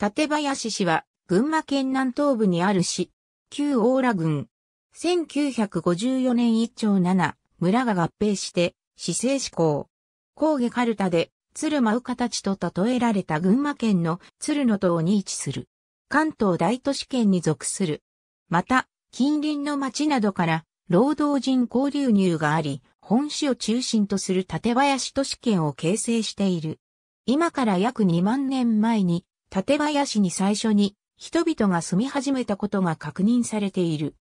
館林市は、群馬県南東部にある市、旧大良郡。1954年一丁7、村が合併して、市政施行。高下カルタで、鶴舞う形と例えられた群馬県の鶴の塔に位置する。関東大都市圏に属する。また、近隣の町などから、労働人交流入があり、本市を中心とする館林都市圏を形成している。今から約2万年前に、館林に最初に人々が住み始めたことが確認されている。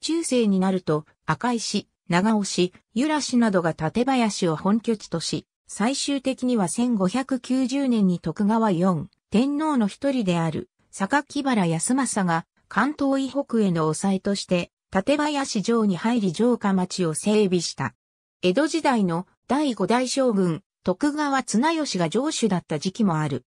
中世になると赤石、長尾市、由良市などが館林を本拠地とし、最終的には1590年に徳川四天皇の一人である榊原康政が関東以北への抑えとして館林城に入り城下町を整備した。江戸時代の第五代将軍徳川綱吉が城主だった時期もある。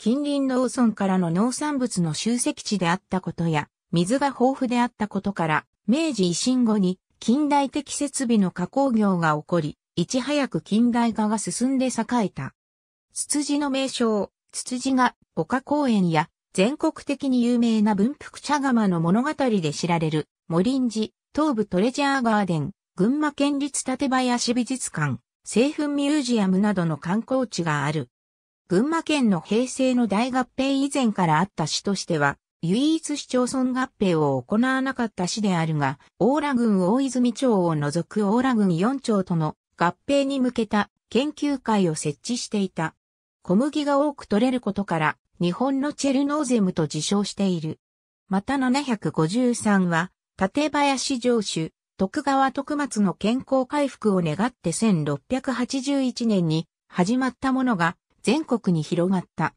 近隣農村からの農産物の集積地であったことや、水が豊富であったことから、明治維新後に近代的設備の加工業が起こり、いち早く近代化が進んで栄えた。ツツジの名称、ツツジが丘公園や全国的に有名な文福茶釜の物語で知られる、モリンジ、東部トレジャーガーデン、群馬県立立林美術館、製粉ミュージアムなどの観光地がある。群馬県の平成の大合併以前からあった市としては、唯一市町村合併を行わなかった市であるが、大良郡大泉町を除く大良郡4町との合併に向けた研究会を設置していた。小麦が多く取れることから、日本のチェルノーゼムと自称している。また753は、立林城主、徳川徳松の健康回復を願って1681年に始まったものが、全国に広がった。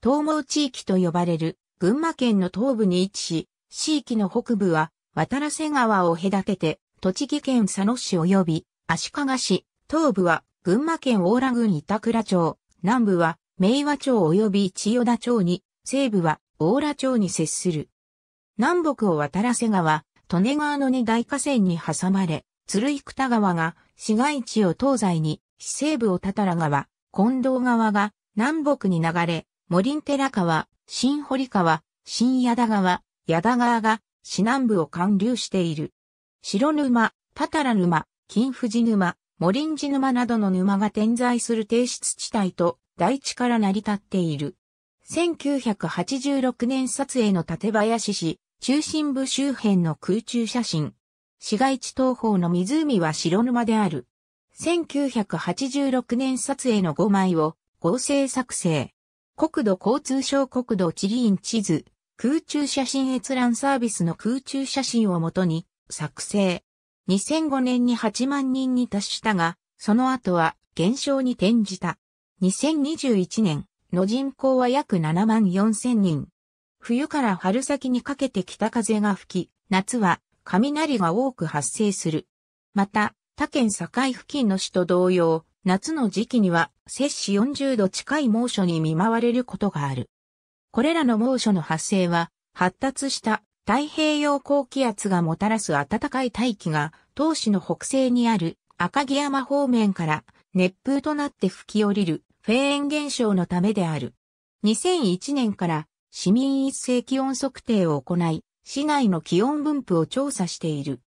東毛地域と呼ばれる群馬県の東部に位置し、地域の北部は渡良瀬川を隔てて、栃木県佐野市及び足利市、東部は群馬県大良郡板倉町、南部は明和町及び千代田町に、西部は大良町に接する。南北を渡ら瀬川、利根川の二大河川に挟まれ、鶴井北川が市街地を東西に、西部を多々良川、近藤川が南北に流れ、森寺川、新堀川、新矢田川、矢田川が市南部を貫流している。白沼、パタラ沼、金富士沼、森林沼などの沼が点在する低湿地帯と大地から成り立っている。1986年撮影の館林市、中心部周辺の空中写真。市街地東方の湖は白沼である。1986年撮影の5枚を合成作成。国土交通省国土地理院地図、空中写真閲覧サービスの空中写真をもとに作成。2005年に8万人に達したが、その後は減少に転じた。2021年の人口は約7万4千人。冬から春先にかけて北風が吹き、夏は雷が多く発生する。また、他県境付近の市と同様、夏の時期には摂氏40度近い猛暑に見舞われることがある。これらの猛暑の発生は、発達した太平洋高気圧がもたらす暖かい大気が、東市の北西にある赤城山方面から熱風となって吹き降りるフェーン現象のためである。2001年から市民一斉気温測定を行い、市内の気温分布を調査している。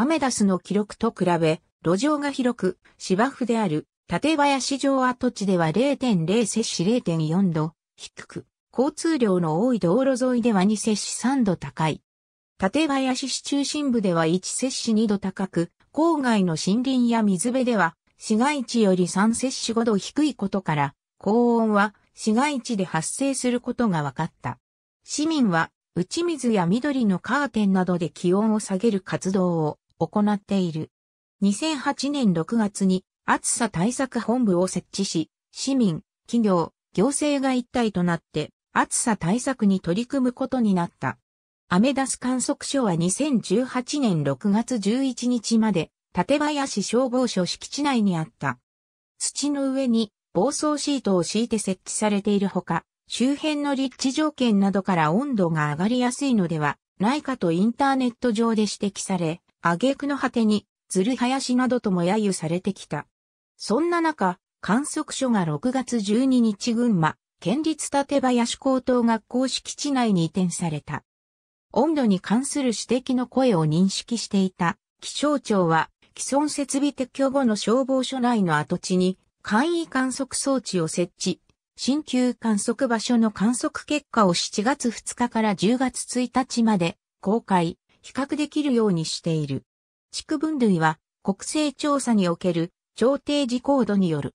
アメダスの記録と比べ、路上が広く、芝生である、館林城跡地では0.0摂氏0.4度、低く、交通量の多い道路沿いでは2摂氏3度高い。館林市中心部では1摂氏2度高く、郊外の森林や水辺では、市街地より3摂氏5度低いことから、高温は市街地で発生することが分かった。市民は、打ち水や緑のカーテンなどで気温を下げる活動を行っている。2008年6月に暑さ対策本部を設置し、市民、企業、行政が一体となって暑さ対策に取り組むことになった。アメダス観測所は2018年6月11日まで、館林消防署敷地内にあった。土の上に防草シートを敷いて設置されているほか、周辺の立地条件などから温度が上がりやすいのではないかとインターネット上で指摘され、挙句の果てに、ずる林などとも揶揄されてきた。そんな中、観測所が6月12日群馬、県立立林高等学校敷地内に移転された。温度に関する指摘の声を認識していた気象庁は既存設備撤去後の消防署内の跡地に簡易観測装置を設置、新旧観測場所の観測結果を7月2日から10月1日まで公開、比較できるようにしている。地区分類は国勢調査における調停時高度による。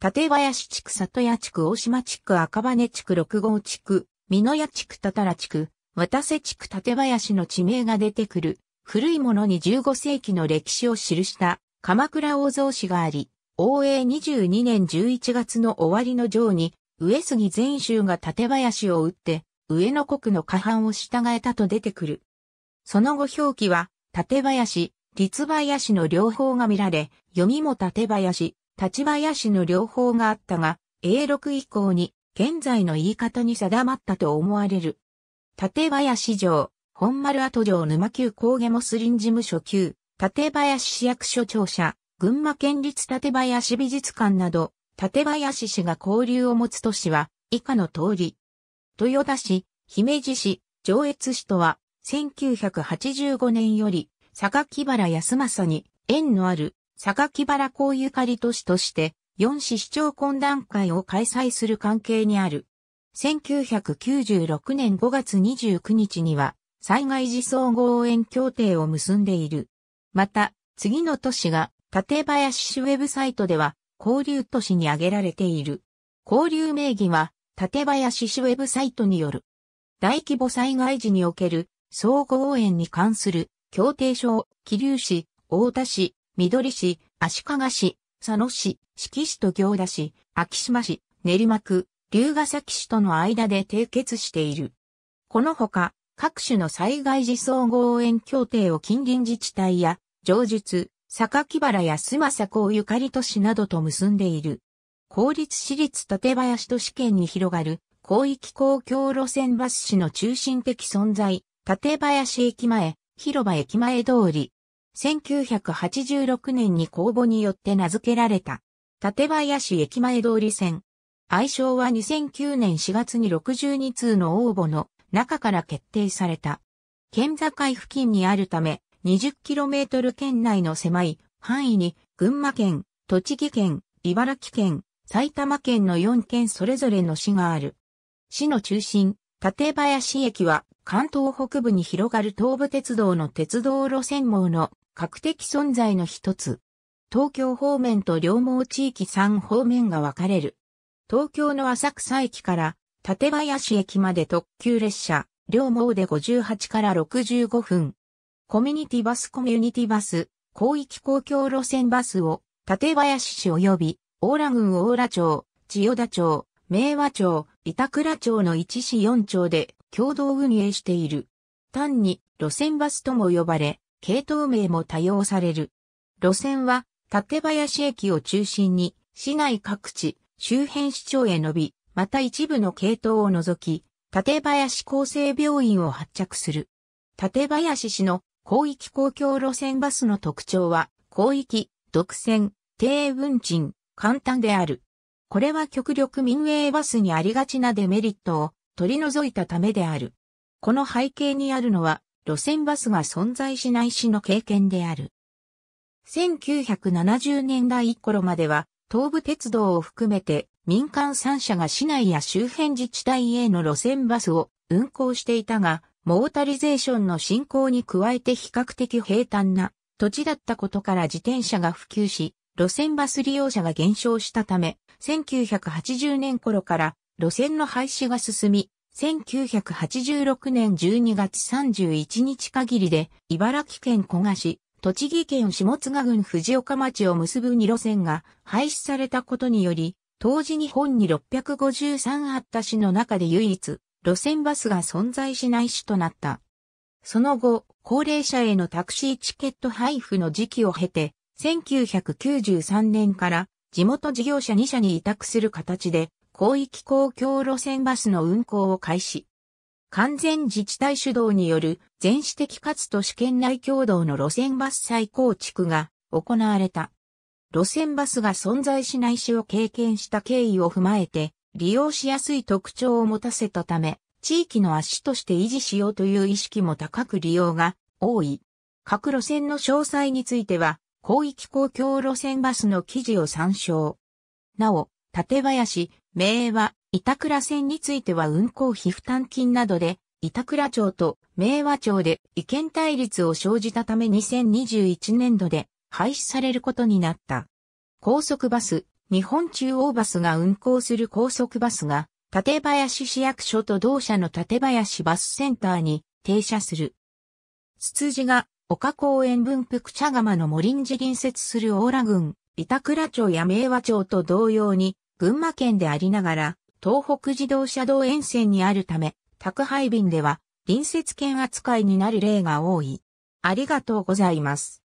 館林地区里屋地区大島地区赤羽地区六号地区、美濃屋地区たたら地区、渡瀬地区館林の地名が出てくる。古いものに15世紀の歴史を記した鎌倉王蔵氏があり、応永22年11月の終わりの上に、上杉全州が館林を打って、上野国の下半を従えたと出てくる。その後表記は、立林、立林の両方が見られ、読みも立林、立林の両方があったが、A6 以降に、現在の言い方に定まったと思われる。立林城、本丸跡城沼旧高下モスン事務所旧、立林市役所庁舎、群馬県立立林美術館など、立林市が交流を持つ都市は、以下の通り。豊田市、姫路市、上越市とは、1985年より、榊原康政に縁のある榊原公ゆかり都市として、四市市長懇談会を開催する関係にある。1996年5月29日には、災害時総合応援協定を結んでいる。また、次の都市が、立林市ウェブサイトでは、交流都市に挙げられている。交流名義は、立林市ウェブサイトによる。大規模災害時における総合園に関する協定書を桐生市、大田市、緑市、足利市、佐野市、四季市と行田市、昭島市、練馬区、龍ヶ崎市との間で締結している。このほか、各種の災害時総合援協定を近隣自治体や、上述、榊原や須磨佐公ゆかり都市などと結んでいる。公立市立立林都市圏に広がる、広域公共路線バス市の中心的存在、館林駅前、広場駅前通り。1986年に公募によって名付けられた。館林駅前通り線。愛称は2009年4月に62通の応募の中から決定された。県境付近にあるため、20km 圏内の狭い範囲に群馬県、栃木県、茨城県、埼玉県の4県それぞれの市がある。市の中心、館林駅は関東北部に広がる東武鉄道の鉄道路線網の核的存在の一つ。東京方面と両毛地域3方面が分かれる。東京の浅草駅から館林駅まで特急列車、両毛で58から65分。コミュニティバスコミュニティバス、広域公共路線バスを、館林市及び、大良郡大良町、千代田町、明和町、板倉町の1市4町で共同運営している。単に路線バスとも呼ばれ、系統名も多用される。路線は、館林駅を中心に、市内各地、周辺市長へ伸び、また一部の系統を除き、館林厚生病院を発着する。館林市の広域公共路線バスの特徴は、広域、独占、低運賃、簡単である。これは極力民営バスにありがちなデメリットを取り除いたためである。この背景にあるのは、路線バスが存在しない市の経験である。1970年代頃までは、東武鉄道を含めて民間3社が市内や周辺自治体への路線バスを運行していたが、モータリゼーションの進行に加えて比較的平坦な土地だったことから自転車が普及し、路線バス利用者が減少したため、1980年頃から路線の廃止が進み、1986年12月31日限りで、茨城県古賀市、栃木県下津賀郡藤岡町を結ぶ2路線が廃止されたことにより、当時日本に653あった市の中で唯一、路線バスが存在しない市となった。その後、高齢者へのタクシーチケット配布の時期を経て、1993年から地元事業者2社に委託する形で広域公共路線バスの運行を開始。完全自治体主導による全市的かつ都市圏内共同の路線バス再構築が行われた。路線バスが存在しない市を経験した経緯を踏まえて、利用しやすい特徴を持たせたため、地域の足として維持しようという意識も高く利用が多い。各路線の詳細については、広域公共路線バスの記事を参照。なお、立林、名和、板倉線については運行費負担金などで、板倉町と明和町で意見対立を生じたため2021年度で廃止されることになった。高速バス、日本中央バスが運行する高速バスが、館林市役所と同社の館林バスセンターに停車する。ツツジが丘公園分布茶釜の森じ隣接する大良郡、板倉町や明和町と同様に、群馬県でありながら、東北自動車道沿線にあるため、宅配便では隣接県扱いになる例が多い。ありがとうございます。